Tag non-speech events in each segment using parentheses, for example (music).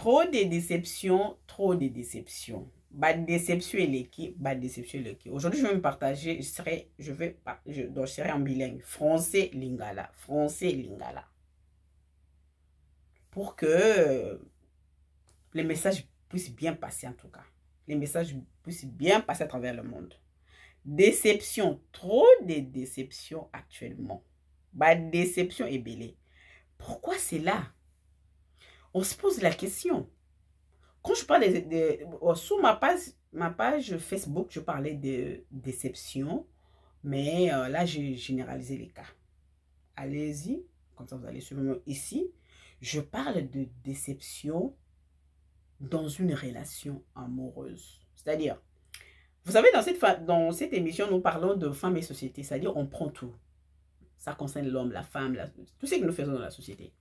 Trop de déceptions, trop de déceptions. Bad déception et l'équipe, Bad déception et qui Aujourd'hui, je vais me partager, je serai, je vais, en bilingue. Français, lingala. Français, lingala. Pour que euh, les messages puissent bien passer en tout cas. Les messages puissent bien passer à travers le monde. Déception, trop de déceptions actuellement. Bad déception et belle. Pourquoi c'est là? on se pose la question. Quand je parle de, oh, ma page, ma page Facebook, je parlais de déception, mais euh, là, j'ai généralisé les cas. Allez-y, comme ça vous allez suivre ici. Je parle de déception dans une relation amoureuse. C'est-à-dire, vous savez, dans cette, dans cette émission, nous parlons de femmes et société, c'est-à-dire on prend tout. Ça concerne l'homme, la femme, tout ce que nous faisons dans la société.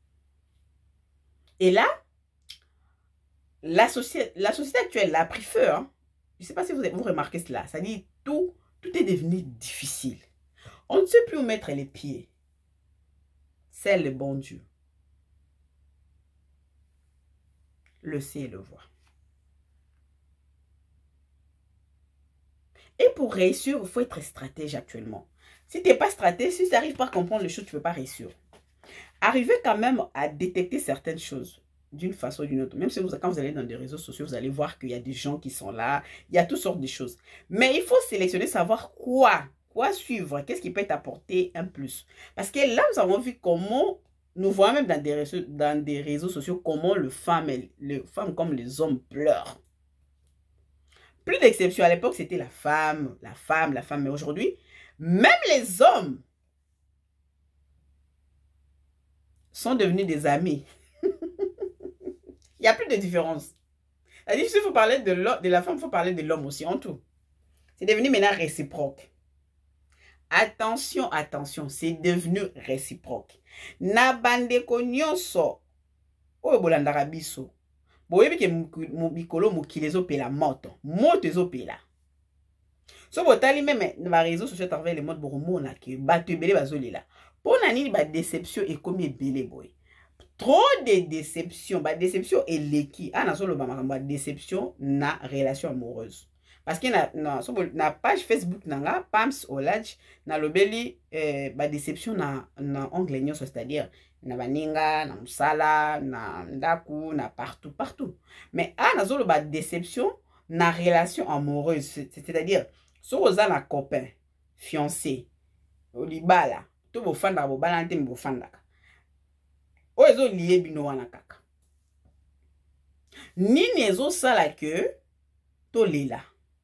Et là, la, société, la société actuelle l'a pris feu. Hein. Je ne sais pas si vous, vous remarquez cela. Ça dit tout, tout est devenu difficile. On ne sait plus où mettre les pieds. C'est le bon Dieu. Le sait et le voit. Et pour réussir, il faut être stratège actuellement. Si tu n'es pas stratège, si tu n'arrives pas à comprendre les choses, tu ne peux pas réussir. Arriver quand même à détecter certaines choses d'une façon ou d'une autre. Même si vous, quand vous allez dans des réseaux sociaux, vous allez voir qu'il y a des gens qui sont là, il y a toutes sortes de choses. Mais il faut sélectionner, savoir quoi, quoi suivre, qu'est-ce qui peut apporté un plus. Parce que là, nous avons vu comment, nous voyons même dans des réseaux, dans des réseaux sociaux, comment les femmes, comme les hommes pleurent. Plus d'exception, à l'époque, c'était la femme, la femme, la femme. Mais aujourd'hui, même les hommes sont devenus des amis. (laughs) Il n'y a plus de différence. C'est-à-dire, s'il faut parler de, de la femme, il faut parler de l'homme aussi, en tout. C'est devenu maintenant réciproque. Attention, attention, c'est devenu réciproque. Na bandeko nyonso, oyo bolandaka biso, boyebi ke mikolo mokili ezopela moto, moto ezopela. So botali meme na ba réseaux sociaux à travers le monde bokomona ke bato ebele bazolela. mpo na nini badeception ekómi ebele boye trop de déception badeception eleki a ah, nazoloba makambo ya déception na relation amoureuse parce que na, na, so, na page facebook na nga pams olage nalobeli eh, badeception na, na ongle nyonso c'est-à-dire na baninga na mosala na ndako na partout partout mais a ah, nazoloba déception na relation amoureuse c'est-à-dire soki oza na copain fiancé libala to bofandaka bobalana te me bofandaka oyo ezolie bino wana kaka nini ezosala ke tolela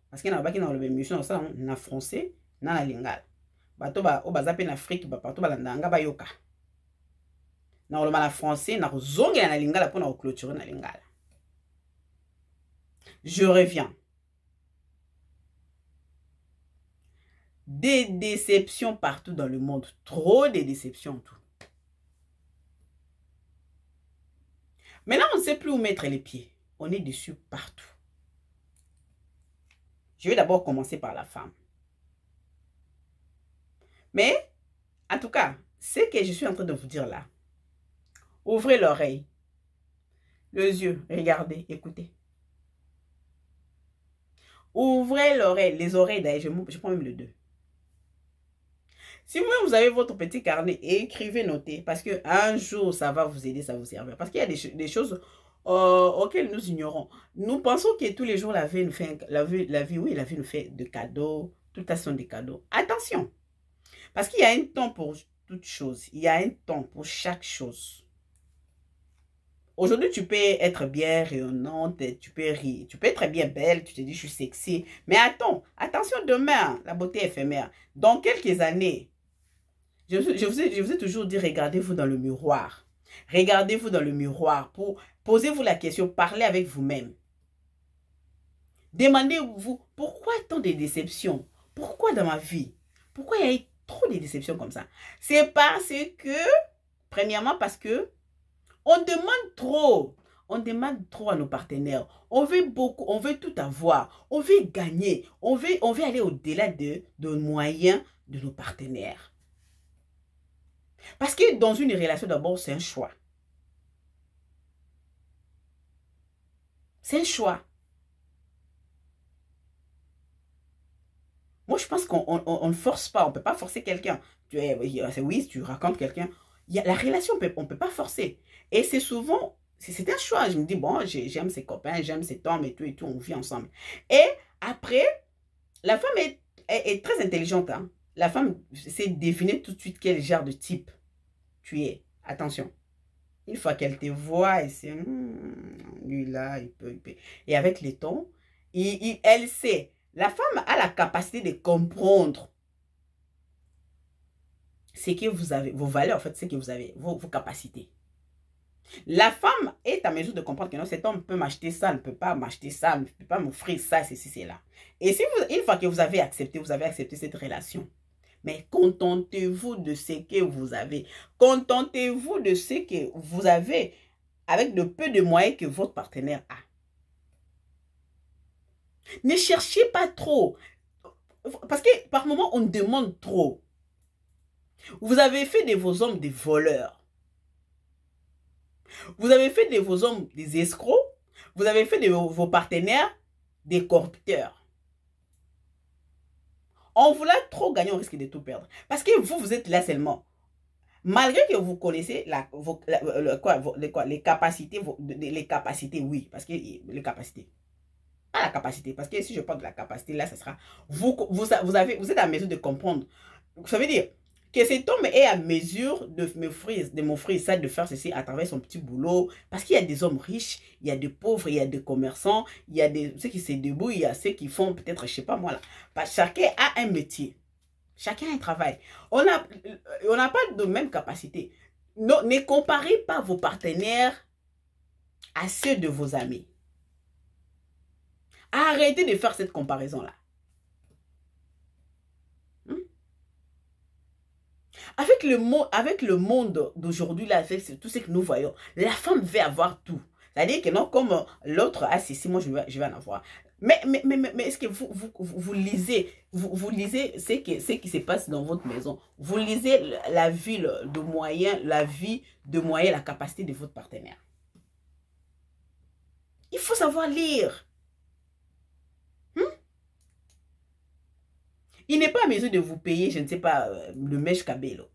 parceke na babaki na koloba émission osala na français na na lingala bato oyo baza mpe na afrike bapartout balandaka nga bayoka na koloba na français na kozongela na lingala mpo na koclôture na lingala je reviens Des déceptions partout dans le monde. Trop de déceptions. Tout. Maintenant, on ne sait plus où mettre les pieds. On est dessus partout. Je vais d'abord commencer par la femme. Mais, en tout cas, ce que je suis en train de vous dire là, ouvrez l'oreille, les yeux, regardez, écoutez. Ouvrez l'oreille, les oreilles d'ailleurs, je, prends même le deux. Si vous, avez votre petit carnet, écrivez, notez. Parce qu'un jour, ça va vous aider, ça va vous servir. Parce qu'il y a des, choses euh, auxquelles nous ignorons. Nous pensons que tous les jours, la vie nous fait, la vie, la vie, oui, la vie nous fait de cadeaux. Tout à des cadeaux. Attention. Parce qu'il y a un temps pour toute chose. Il y a un temps pour chaque chose. Aujourd'hui, tu peux être bien rayonnante, tu peux rire, tu peux être bien belle, tu te dis je suis sexy. Mais attends, attention demain, la beauté éphémère. Dans quelques années, je, vous ai, toujours dit, regardez-vous dans le miroir. Regardez-vous dans le miroir. pour Posez-vous la question, parlez avec vous-même. Demandez-vous, pourquoi tant de déceptions Pourquoi dans ma vie Pourquoi il y a eu trop de déceptions comme ça C'est parce que, premièrement, parce que on demande trop. On demande trop à nos partenaires. On veut beaucoup, on veut tout avoir. On veut gagner. On veut, on veut aller au-delà de, nos moyens de nos partenaires. Parce que dans une relation, d'abord, c'est un choix. C'est un choix. Moi, je pense qu'on ne force pas. On ne peut pas forcer quelqu'un. Tu euh, Oui, tu racontes quelqu'un. La relation, on ne peut pas forcer. Et c'est souvent, c'est un choix. Je me dis, bon, j'aime ses copains, j'aime cet homme et tout, et tout, on vit ensemble. Et après, la femme est, très intelligente. Hein. La femme sait définir tout de suite quel genre de type tu es. Attention. Une fois qu'elle te voit, elle sait, hmm, lui là, il peut, il peut. Et avec les tons, elle sait. La femme a la capacité de comprendre ce que vous avez, vos valeurs, en fait, ce que vous avez, vos, capacités. La femme est à mesure de comprendre que non, cet homme peut m'acheter ça, ne peut pas m'acheter ça, ne peut pas m'offrir ça, ceci, cela. Et si vous, une fois que vous avez accepté, vous avez accepté cette relation, mais contentez-vous de ce que vous avez. Contentez-vous de ce que vous avez avec le peu de moyens que votre partenaire a. Ne cherchez pas trop. Parce que par moment, on demande trop. Vous avez fait de vos hommes des voleurs. Vous avez fait de vos hommes des escrocs. Vous avez fait de vos partenaires des corrupteurs. On voulait trop gagner, on risque de tout perdre. Parce que vous, vous êtes là seulement. Malgré que vous connaissez euh, les, capacités, les capacités, oui, parce que les capacités. Pas la capacité, parce que si je parle de la capacité, là, ce sera... Vous, vous, vous, avez, vous êtes à mesure de comprendre. Ça veut dire, que cet homme est à mesure de m'offrir, de m'offrir ça, de faire ceci à travers son petit boulot. Parce qu'il y a des hommes riches, il y a des pauvres, il y a des commerçants, il y a des, ceux qui se débrouillent, il y a ceux qui font peut-être, je sais pas moi là. Parce chacun a un métier. Chacun a un travail. On n'a on pas de même capacité. ne comparez pas vos partenaires à ceux de vos amis. Arrêtez de faire cette comparaison-là. Avec le, avec le monde d'aujourd'hui, là, c'est tout ce que nous voyons. La femme veut avoir tout. C'est-à-dire que non, comme euh, l'autre, a si, moi, je vais, en avoir. Mais, mais, mais, est-ce que vous, vous, lisez, vous, vous lisez ce, que, ce qui se passe dans votre maison? Vous lisez la vie de moyen, la vie de moyen, la capacité de votre partenaire. Il faut savoir lire. Il n'est pas à mesure de vous payer, je ne sais pas, euh, le mèche cabello.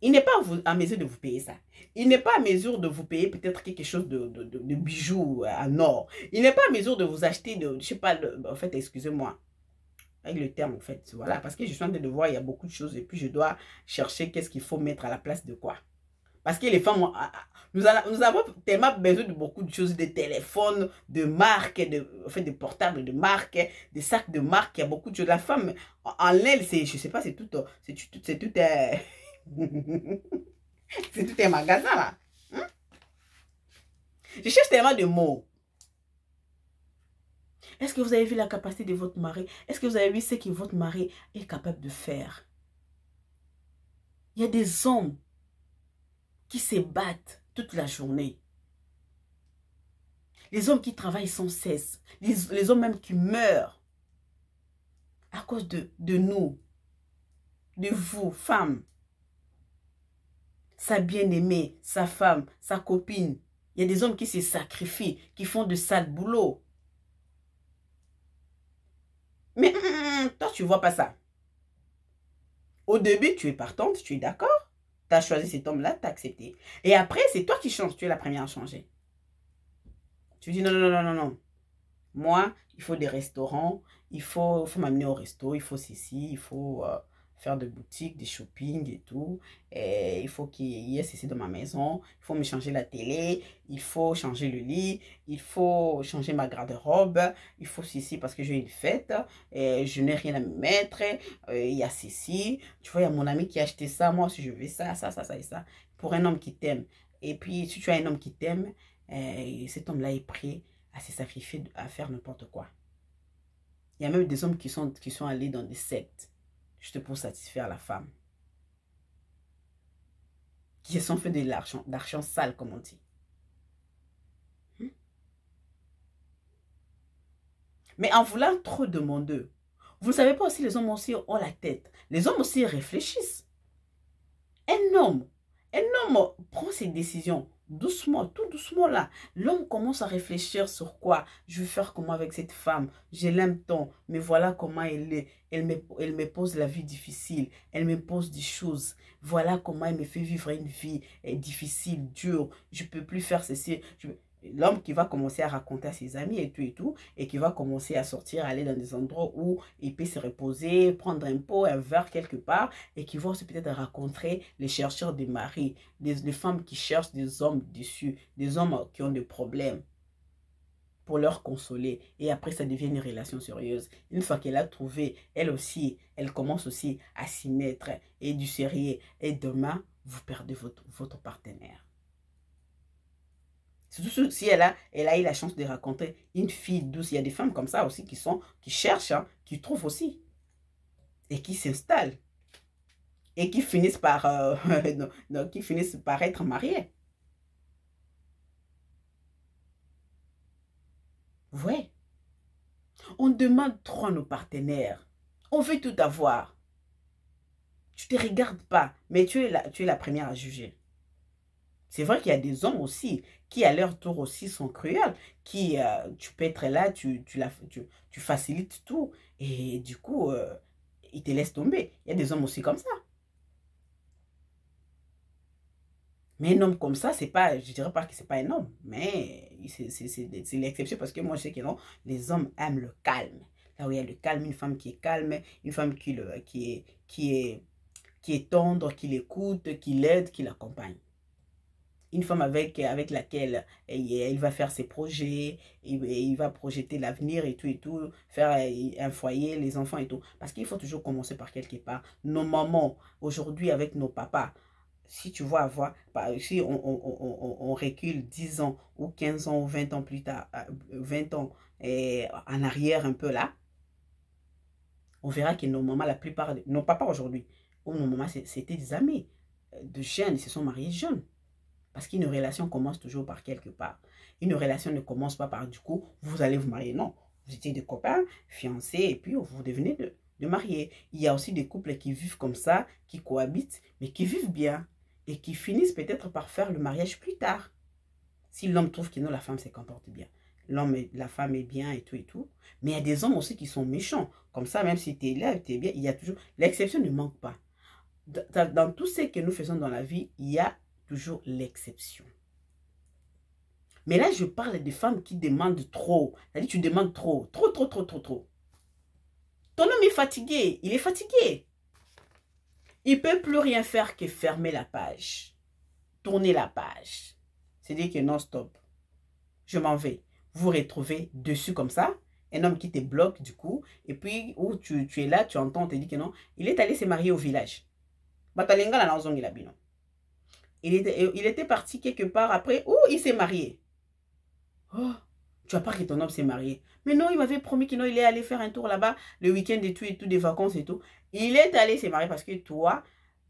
Il n'est pas à mesure de vous payer ça. Il n'est pas à mesure de vous payer peut-être quelque chose de, bijoux euh, en or. Il n'est pas à mesure de vous acheter de, je sais pas, en fait, excusez-moi, avec le terme en fait, voilà, parce que je suis en train de voir, il y a beaucoup de choses et puis je dois chercher qu'est-ce qu'il faut mettre à la place de quoi. Parce que les femmes, ah, ah, nous, avons tellement besoin de beaucoup de choses, de téléphones, de marques, de, enfin, de portables de marques, de sacs de marques, il y a beaucoup de choses. La femme, en elle, c'est, je sais pas, c'est tout, c'est tout, c'est tout, (laughs) c'est tout un magasin, là. Hein? Je cherche tellement de mots. Est-ce que vous avez vu la capacité de votre mari? Est-ce que vous avez vu ce que votre mari est capable de faire? Il y a des hommes qui se battent toute la journée. Les hommes qui travaillent sans cesse. Les, hommes même qui meurent à cause de, de nous, de vous, femmes. Sa bien-aimée, sa femme, sa copine. Il y a des hommes qui se sacrifient, qui font de sales boulots. Mais hum, hum, hum, toi, tu vois pas ça. Au début, tu es partante, tu es d'accord. Tu choisi cet homme-là, tu accepté. Et après, c'est toi qui changes. Tu es la première à changer. Tu dis non, non, non, non, non. Moi, il faut des restaurants. Il faut, faut m'amener au resto. Il faut ceci. Il faut... Euh, faire de boutiques, des shopping et tout. Et il faut qu'il y ait ceci dans ma maison. Il faut me changer la télé. Il faut changer le lit. Il faut changer ma garde-robe. Il faut ceci parce que j'ai une fête. Et je n'ai rien à me mettre. Euh, il y a ceci. Tu vois, il y a mon ami qui a acheté ça. Moi si je veux ça, ça, ça, ça et ça. Pour un homme qui t'aime. Et puis, si tu as un homme qui t'aime, euh, cet homme-là est prêt à se sacrifier, à faire n'importe quoi. Il y a même des hommes qui sont, qui sont allés dans des sectes juste pour satisfaire la femme. Qui est sans fait de l'argent sale, comme on dit. Hmm? Mais en voulant trop demander, vous ne savez pas aussi, les hommes aussi ont la tête. Les hommes aussi réfléchissent. Un homme, un homme prend ses décisions doucement, tout doucement là, l'homme commence à réfléchir sur quoi je vais faire comment avec cette femme. Je l'aime tant, mais voilà comment elle est. Elle me, elle me pose la vie difficile. Elle me pose des choses. Voilà comment elle me fait vivre une vie eh, difficile, dure. Je peux plus faire ceci. Je l'homme qui va commencer à raconter à ses amis et tout et tout, et qui va commencer à sortir, aller dans des endroits où il peut se reposer, prendre un pot, un verre quelque part, et qui va aussi peut-être rencontrer les chercheurs des maris, des, femmes qui cherchent des hommes dessus, des hommes qui ont des problèmes pour leur consoler. Et après, ça devient une relation sérieuse. Une fois qu'elle a trouvé, elle aussi, elle commence aussi à s'y mettre et du sérieux. Et demain, vous perdez votre, votre partenaire si elle a, eu la chance de raconter une fille douce. Il y a des femmes comme ça aussi qui sont, qui cherchent, hein, qui trouvent aussi. Et qui s'installent. Et qui finissent par, euh, (laughs) non, qui finissent par être mariées. Ouais. On demande trop à nos partenaires. On veut tout avoir. Tu ne te regardes pas, mais tu es tu es la première à juger. C'est vrai qu'il y a des hommes aussi qui à leur tour aussi sont cruels, qui euh, tu peux être là, tu, tu, la, tu, facilites tout et du coup, il euh, ils te laissent tomber. Il y a des hommes aussi comme ça. Mais un homme comme ça, c'est pas, je dirais pas que c'est pas un homme, mais c'est l'exception parce que moi je sais que les hommes aiment le calme. Là où il y a le calme, une femme qui est calme, une femme qui, le, qui, est, qui, est, qui est tendre, qui l'écoute, qui l'aide, qui l'accompagne une femme avec, avec laquelle il va faire ses projets, il, va projeter l'avenir et tout et tout, faire euh, un foyer, les enfants et tout. Parce qu'il faut toujours commencer par quelque part. Nos mamans, aujourd'hui avec nos papas, si tu vois avoir, si on, recule 10 ans ou 15 ans ou 20 ans plus tard, 20 euh, ans euh, en arrière un peu là, on verra que nos mamans, la plupart, nos papas aujourd'hui, ou nos mamans, c'était des amis de jeunes, ils se sont mariés jeunes. Parce qu'une relation commence toujours par quelque part. Une relation ne commence pas par du coup, vous allez vous marier. Non, vous étiez des copains, fiancés, et puis vous devenez de, de mariés. Il y a aussi des couples qui vivent comme ça, qui cohabitent, mais qui vivent bien et qui finissent peut-être par faire le mariage plus tard. Si l'homme trouve que non, la femme se comporte bien. L'homme la femme est bien et tout et tout. Mais il y a des hommes aussi qui sont méchants. Comme ça, même si tu es là, tu es bien, il y a toujours... L'exception ne manque pas. Dans, dans tout ce que nous faisons dans la vie, il y a toujours l'exception. Mais là, je parle des femmes qui demandent trop. dit, tu demandes trop, trop, trop, trop, trop, trop. Ton homme est fatigué, il est fatigué. Il peut plus rien faire que fermer la page, tourner la page. cest dire que non, stop. Je m'en vais. Vous retrouvez dessus comme ça, un homme qui te bloque du coup, et puis où tu, es là, tu entends, tu te dit que non, il est allé se marier au village. Batalenga la il a il était, parti quelque part après. Oh, il s'est marié. Oh, tu as pas que ton homme s'est marié. Mais non, il m'avait promis qu'il il est allé faire un tour là-bas le week-end et tout et des vacances et tout. Il est allé s'est marier parce que toi,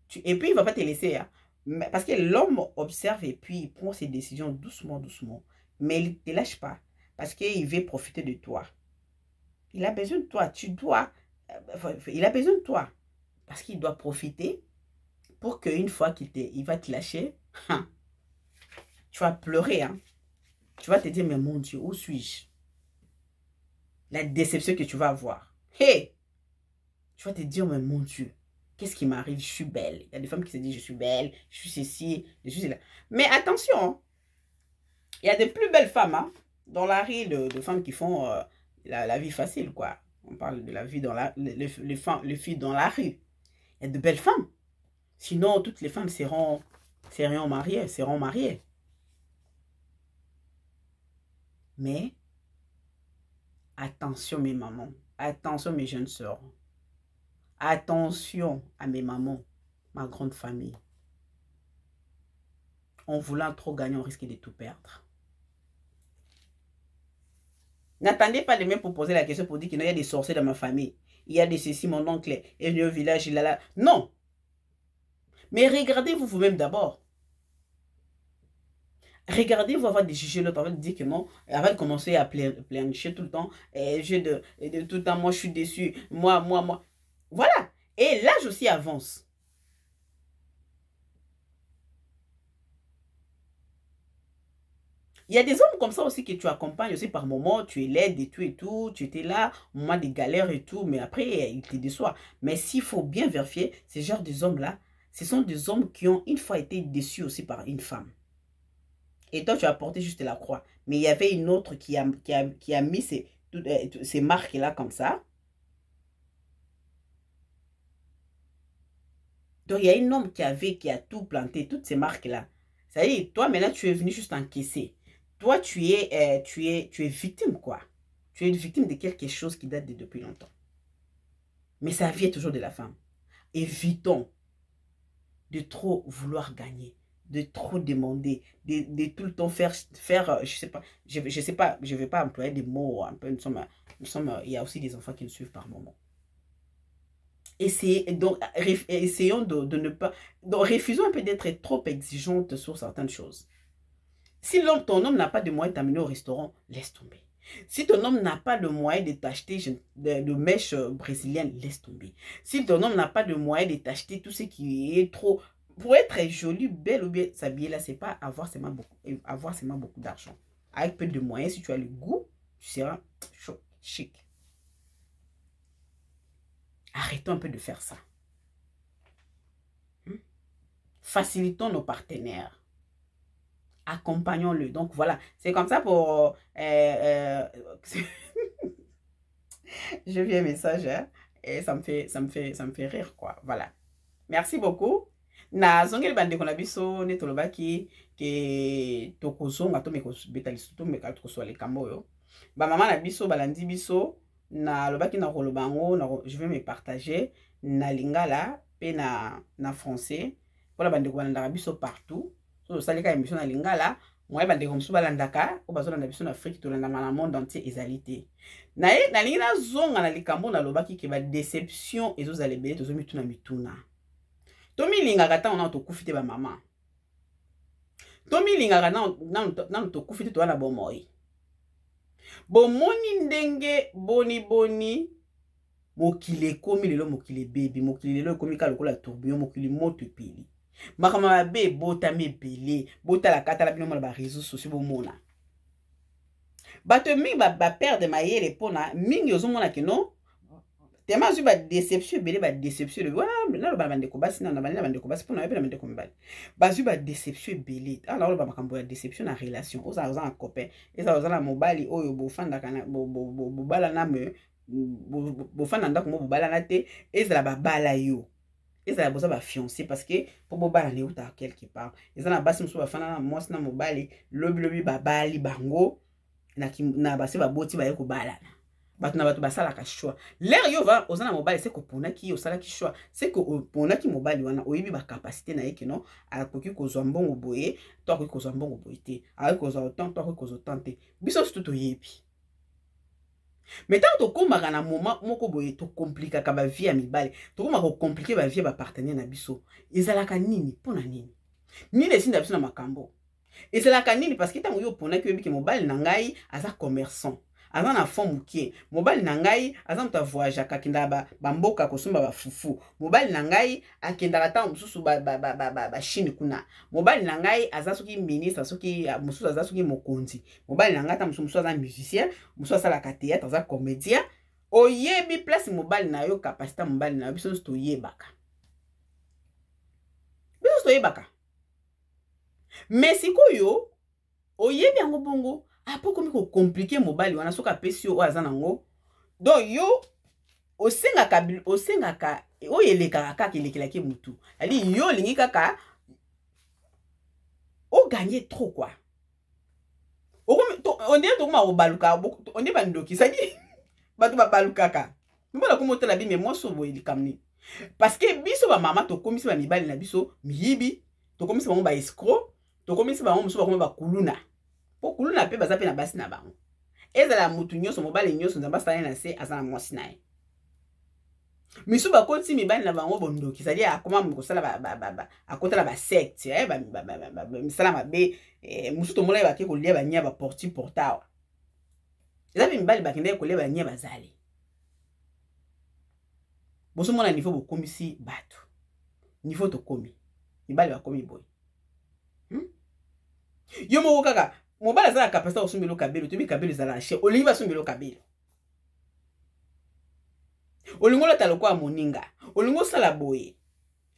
tu... et puis il va pas te laisser. Hein. Parce que l'homme observe et puis il prend ses décisions doucement, doucement. Mais il ne te lâche pas parce qu'il veut profiter de toi. Il a besoin de toi. Tu dois. Euh, il a besoin de toi parce qu'il doit profiter pour qu'une fois qu'il il va te lâcher, hein, tu vas pleurer. Hein. Tu vas te dire, mais mon Dieu, où suis-je La déception que tu vas avoir. Hé Tu vas te dire, mais mon Dieu, qu'est-ce qui m'arrive Je suis belle. Il y a des femmes qui se disent, je suis belle, je suis ceci, je suis là. Mais attention, hein. il y a des plus belles femmes dans la rue, de, femmes qui font euh, la, vie facile, quoi. On parle de la vie dans la... Les, les, les filles dans la rue. Il y a de belles femmes Sinon, toutes les femmes seront, mariées, seront mariées. Mais, attention mes mamans, attention mes jeunes sœurs, attention à mes mamans, ma grande famille. En voulant trop gagner, on risque de tout perdre. N'attendez pas les mêmes pour poser la question pour dire qu'il y a des sorciers dans ma famille. Il y a des ceci, mon oncle est venu au village, il a là. Non, mais regardez-vous vous-même d'abord. Regardez-vous avoir des juger l'autre, avant de dire que non, avant de commencer à pleurnicher tout le temps, et eh, je de, eh, de, tout le temps, moi je suis déçu, moi, moi, moi. Voilà. Et l'âge aussi avance. Il y a des hommes comme ça aussi que tu accompagnes aussi par moments, tu es laide et tout et tout, tu étais là, moment des galères et tout, mais après, eh, il te déçoit. Mais s'il faut bien vérifier, ces genres de hommes-là, ce sont des hommes qui ont une fois été déçus aussi par une femme. Et toi, tu as porté juste la croix. Mais il y avait une autre qui a, qui a, mis euh, ces, marques-là comme ça. Donc, il y a un homme qui avait, qui a tout planté, toutes ces marques là Ça y dire toi, maintenant, tu es venu juste encaisser. Toi, tu es, euh, tu es, tu es victime, quoi. Tu es une victime de quelque chose qui date depuis longtemps. Mais ça vient toujours de la femme. Évitons de trop vouloir gagner, de trop demander, de, tout le temps faire, faire euh, je sais pas, je ne sais pas, je vais pas employer des mots, euh, un peu, euh, il y a aussi des enfants qui nous suivent par moment. donc, essayons de, ne pas, donc refusons un peu d'être trop exigeante sur certaines choses. Si ton homme n'a pas de moyens de t'amener au restaurant, laisse tomber. Si ton homme n'a pas de moyen de t'acheter de, de mèches euh, brésiliennes, laisse tomber. Si ton homme n'a pas de moyen de t'acheter tout ce qui est trop... Pour être joli, belle ou bien s'habiller, là, c'est pas avoir seulement beaucoup, euh, avoir beaucoup d'argent. Avec peu de moyens, si tu as le goût, tu seras chic. Arrêtons un peu de faire ça. Hmm? Facilitons nos partenaires. Accompagnons-le. Donc voilà, c'est comme ça pour... Euh, euh, (laughs) je viens message, hein, et ça me, fait, ça, me fait, ça me fait rire, quoi. Voilà. Merci beaucoup. na nazongeli bandeko na biso nde tolobaki ke tokozonga to mekobeta lisusu to meka le likambo Ba maman na biso balandi biso na lobaki na koloba na je vais me partager na lingala pe na, na français mpona bandeko na biso partout so tosali kaka émission na lingala moye bandeko mosusu balandaka oyo bazolanda biso na afrike tolandama na monde entier ezali te naye nalingi nazonga na likambo nalobaki ke badeception ezozala ebele tozomituna mituna tomilingaka ntango nano tokufi te bamama tomilingaka nano tokufi te toza na bomoi bomoni ndenge boniboni mokili ekomi lelo mokili ebebi mokili lelo ekomi ka lokola tourbillon mokili moto epeli makambo mabe ebotami ebele botalaka tala bino mona bareseau sociau bomona bato mingi baperde mayele mpona mingi ozomona keno tema azwi badeception ebele badeception elobi wana naloba na bandeko basi nana bane na bandeko basi mpona yope na bandeko mibali bazwi badeception ebele awa naoloba makambo ya deception na relation ozala oza na copain ezala oza na mobali oyo bofandaka bobalana me bofanda ndako mo bobalana te ezala babala yo ezala boza bafiancé parce que mpo bobala na eutaka quelque part eza na basi mosusu bafanda na mwasi na mobali lobilobi babali bango na basi baboti baye kobalana bato na bato basalaka shwa lere yo va oza na mobali seke oponaki ye osalaki shwa seke oponaki oh, mobali wana oyebi bakapasité na ye keno akoki kozwa mbongo boye to akoki kozwa mbongo boye te akoki kozwa otan to akoki kozwa otan te biso sutu toyebi me ntango tokómaka na moma moko boye tokomplikaka bavie ya mibale tokómaka kokomplike bavie ya bapartenaire na biso ezalaka nini mpo na nini nini esinda biso na makambo ezalaka nini parceke ntango yo oponaki oyebike mobali na ngai aza commerçant aza na fond moke mobali na ngai aza moto avoyageaka akendaka bamboka kosomba bafufu mobali na ngai akendaka ntango mosusu bashine kuna mobali na ngai aza soki ministre soki mosusu aza soki mokonzi mobali na ngai ta mosusu aza musicien mosusu asalaka théâtre aza comédien oyebi place mobali na yo kapasité mobali na yo biso nyonso toyebaka biso nyonso toyebaka me sikoyo oyebi yango bongo apo okomi kokomplike mobali wana soki apesi yo oyo aza nango donc yo osengaka osengaka oyo elekaka kaka elekelaki motu ali yo olingi kaka oganye trop kua ondire tokoma kobaluka ondire bandoki sadi (laughs) bato babalukaka mbona komi otala bime mwasi boye likamni parceke biso bamama tokomisi bamibali na biso miyibi tokomisi bango baescro tokomisi bango mosusu bakoma bakuluna mpo kuluna mpe baza mpe na basi na bango ezala motu nyonso mobali nyonso nzambe asali na se aza na mwasi na ye misu bakoti mibali na bango bondoki ezali akoma kosala akotala basecte eh, misala mabe eh, mosusu tomonaki bake kolia bania baporti porta awa eza mpe mibali bakendaki kolia bania bazali bosomona nivo bokomisi bato nivo tokomi mibali bakomi boye hmm? yo moko kaka mobali aza na kapasité ya kosomba eloko abele toyebi kabelo ezala na cher olingi basomba eloko abele olingi olata lokwa ya moninga olingi osala boye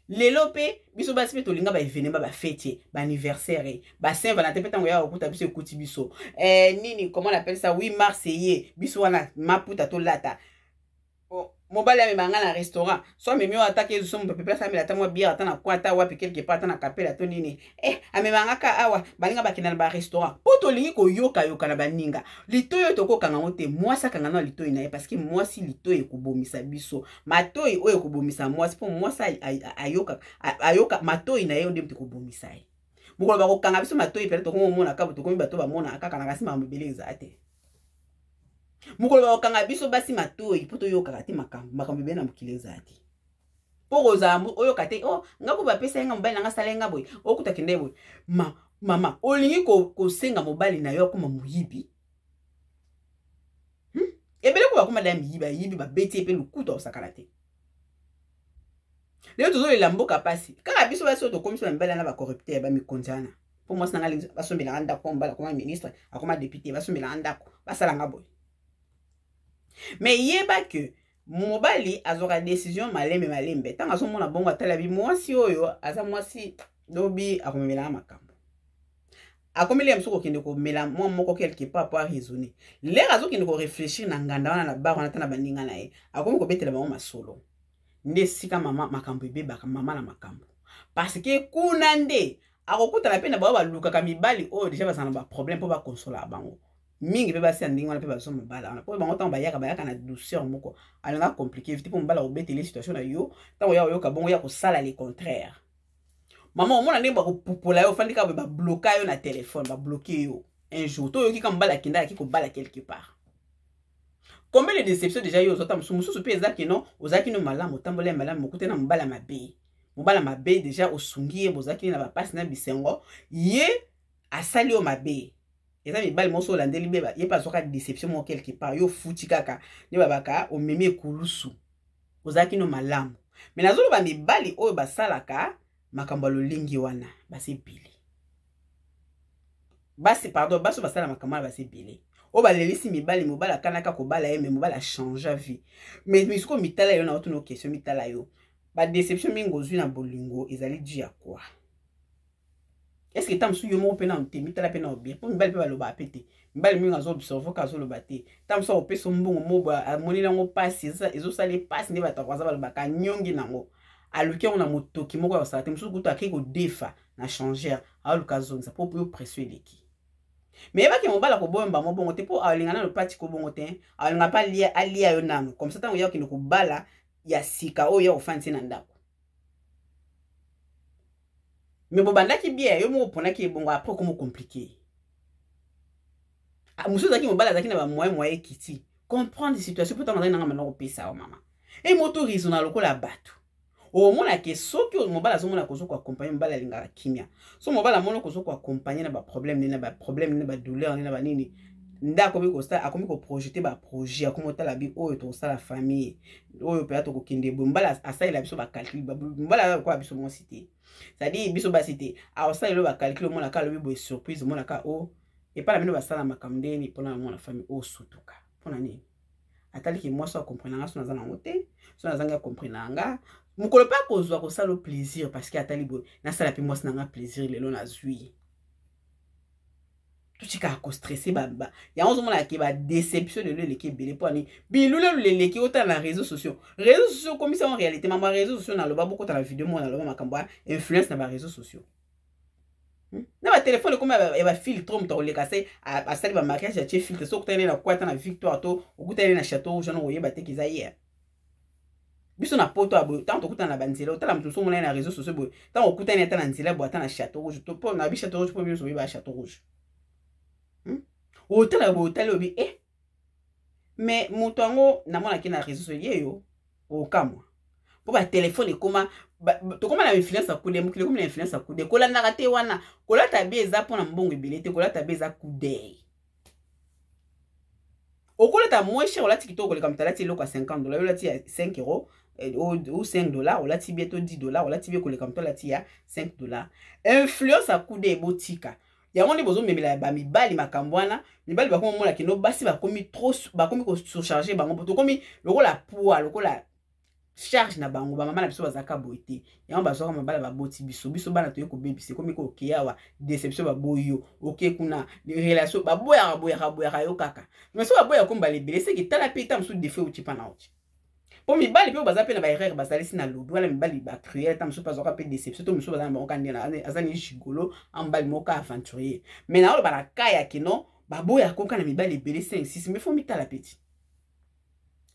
lelo mpe biso basi mpe tolinga baevenema bafete baaniversaire basaint valentin mpe ntango ya kokuta biso ekuti biso eh, nini comment on appelle ça 8 mars eye biso wana maputa tolata mobali amema nga na restaurant so amemi oyo ataka ezuso mopepe place amela ata mwa biere ata na kwa ata wapi quelque part ata na kapele ato nini e eh, amema nga ka awa balinga bakenda na barestaurant mpo tolingi koyokayoka na baninga litoi oyo tokokanga ngo te mwasi akanga na litoi na ye parceke mwasi litoi ekobomisa biso matoi oyo ekobomisa mwasi mpo mwasi ayoka matoi na ye nde moto ekobomisa ye mokolo bakokanga biso matoi pele tokomomonaka botokomi bato bamonaka kaka na kasi makambo ebele eza te mokolo bakokanga biso basi matoi mpo toyokaka te makambo makambo ebe na mokili ezala te mpo kozala oyoka te o oh, ngako bapesa yenga mobali nanga asala yenga boye okuta kende boye ma mama olingi kosenga mobali na yo akoma moyibi hmm? ebele ko bakoma da miyibi ayibi babeti ye mpe lokuta osakala te lelo tozolela mboka pasi kaka biso basi oyo tokomisi bamibali wana bacorrupteur bamikonzi wana mpo mwasi nanga basombelanga ndako mpo mobali akoma ministre akoma député basombelanga ndako basalanga boye me yeba ke mobali azwaka desizio malembe malembe ntango azomona bongo atala bi mwasi oyo aza mwasi lobi akomemelaka makambo akomeli ya mosusu kokende komela mwa moko quelque part po araisonne lere azokende koreflechir na nganda wana na bar wana ata na baninga na ye akomi kobetela bango eh, masolo nde esika mama makambo ebebaka mama na makambo parce ke kuna nde akokutana mpe na bao balukaka mibali oyo deja bazala na baproblème mpo bakonsola bango mingi mpe basia ndenge wana mpe bazo mobala wana mpo bango ntango bayaka bayaka na douceur moko alingaka komplike te mpo mobala kobetele situation na yo ntango ya oyoka bongo ya kosala le contraire mama omona ndenge bakopupola yo ofandi kaka boye babloka yo na telefone babloke yo un jour to oyoki ka mobala akenda aki kobala quelque part combien de déception déjà yo ozota mosusu mosusu mpe ezalaki no ozalaki no malamu otambola ya malamu mokute na mobala mabe mobala mabe déjà osungi ye bozalaki na bapasi na bisengo ye asali yo mabe eza mibali moso olandeli mpe ye mpe azwaka deception moko quelque part yo futi kaka nde babaka omemi ekulusu ozala kino malamu me nazoloba mibali oyo basalaka makambo ya lolingi wana basi ebele basi pardon basi oyo basala makambo wana basi ebele oyo balelisi mibali mobali akanaka kobala ye me mobali achange vie me misuko mitala yo na otuna okestion mitala yo badeception mingi ozwi na bolingo ezali dju ya kwa estce ke ta mosusu yo moko mpe na motema itala mpe na obie mpo mibali mpe balobaka mpe te mibali mingi azoobserve ka azoloba te ta mosusu akopesa mbongo moko amoneli yango mpasi ezosala mpasi nde bato akoaza balobaka anyonge nango aluki yango na motoki moko ya kosala te mosusu kutu akei kodefa na changere aoluka azongisa mpo yo pression eleki me yebaki mobali akoboyemba mo bongo te mpo alinga nano pati kobongo te alinga mpe alia yo nano komsa ntango ya okende kobala ya sika oyo ya kofandisi na ndako me bobandaki bien yo moko oponaki ebongo apres okoma okomplike ah, mosusu azalaki mobali azalaki na bamoye moye ekiti comprendre situation mpo ntango azalaki nanga maloko oh, opesa yo mama e moto rizona lokola bato omonaka soki mobali azomona kozwa koakompagne mobali alingaka kimia so mobali amona kozwa koakompagne na baproblème nini na baproblème nini na badouleur nini na banini nde akomi kosala akomi koprojete baproje akomi kotala bi oyo tokosala famille oyo mpenza tokokende boye mbala asalela biso bacalcule mbala akoya biso mwasi te cestadire biso basi te aosaleli oyo bacalcule omonaka alobi boye surprise omonaka o oh, epala bino basala makambo ndeni mpona na mwana famille oyo oh, sutuka mpona nini ataliki mwasi akomprenanga so naza nango te so nazangi akomprenanga mokolo mpe akozwa kosala o plaisir parceke atali boye nasala mpe mwasi nanga plaisir lelo nazwi totikaka kostresse yango ozomona ke badeception lelo eleki ebele mpo ani bilula lelo eleki otala na réseau sociaux réseau sociaux okomisa yango réalité mama réseau sociaux naloba bokotala video moko naloba makambo ya influence na baréseau sociaux na batelefone ekomi ya bafiltre moto akoleka se asali bamariage atie filtre so okutani na kwata na victoire to okutani na chateau rouge wana oyeba te keza ye biso na poto aboye ntango tokutana na banzela otala moto mosu omonani na réseau sociaux boye ntango okutani ata na nzela boye ata na chateau rouge to mpo na bichateau rouge mpo biso oyeba ya chateau rouge otala boye otali oyebi e eh? eh. me moto yango namonaki na réseau soki eyo okamwa mpo batelefone ekoma tokóma na influence akude mokili ekómi na influence akude kolandaka te wana kolata bie eza mpona mbongo ebele te kolata bie eza kudei okolata moins cher olati kitoko koleka moto alati eloko ya 50 dollar olati ya 5 euro eh, ou 5 dollar olati bie to 10 dollar olati bie koleka moto alati ya 5 dollar influence akude ebotika yango nde bozomemela bamibali makambo wana mibali bakoma mona kendo basi bakomi trop bakomi kosurcharge bango tokomi lokola poa lokola charge na bango bamama na biso bazalaka boye te yango bazwaka mabala baboti biso biso bana toye kobebisa ekomi kokeya wa déception baboyi yo oke kuna relation baboyaka boyaka boyaka yo kaka mais so baboyaka kombala ebele seki tala mpe ta mosusu defe oti mpa na oti po mibali mpe baza mpe na baerreur basalisi na lobi wana mibali bacruel ta mosusu mpe azwaka mpe déception to mosusu baza na bango ka ndenge aza nini gigolo amobali moko aventurier mai na oloba na ka ya keno baboya kokoka na mibali ebele 5 6 mai fo mitala peti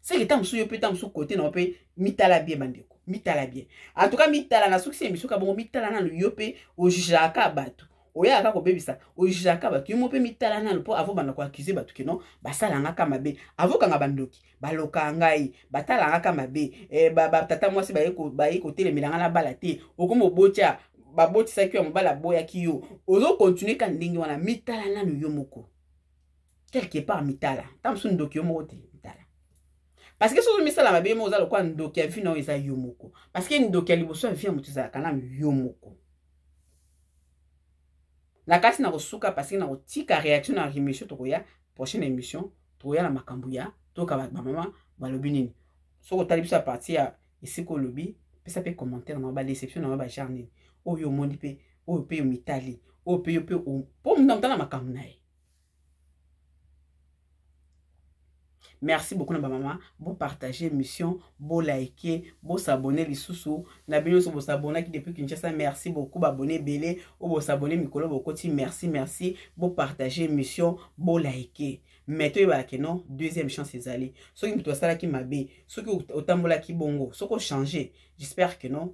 seke ta mosusu yo mpe ta mosusu kote na yo mpe mitala bien bandeko mitala bien en tout cas mitala na suki se biso ka bongo mitala nano yo mpe ojugelaka bato oyaka kobebisa ojaka bato yo mo mpe mitala nano mpo avo banda koakize bato keno basalangaka mabe avokanga bandoki balokaka ngai batalangaka mabe e, eh, batata ba, mwasi baye kotelemelanga na bala te okomi obotya babotisaki yo ya mobali aboyaki yo ozokontinue ka ndenge wana mitala nano yo moko quelque part mitala ntango mosusu ndoki yo moko te mitala parceke soki misala mabe yo moko oza lokola ndoki ya vi na oyo eza yo moko parceke ndoki ya liboso ya vi ya moto ezalaka nano yo moko lakasi na kosuka parceke na kotika réaction na émission tokoya prochaine émission tokoya na makambo ya toyoka bamama balobi nini soki otali biso ya parti ya esika olobi pesa mpe commentaire na badeception na ba bajar nini oyo omoni mpe oyo mpe omitali oyo mpe yo mpe mpo mona motala makambo na ye merci beaucoup partager ma maman liker, pour s'abonner. Les sous-sous, nabonnez na bino vous qui depuis kinshasa merci beaucoup babone ebele vous merci mikolo bokoti merci merci liker. Mais bolike me toyebaka non deuxième chance c'est allé. qui ezali soki moto qui mabe soki qui bongo ont changé, j'espère que non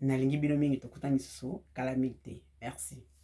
nalingi bino mingi tokutani lisusu kala mingi te merci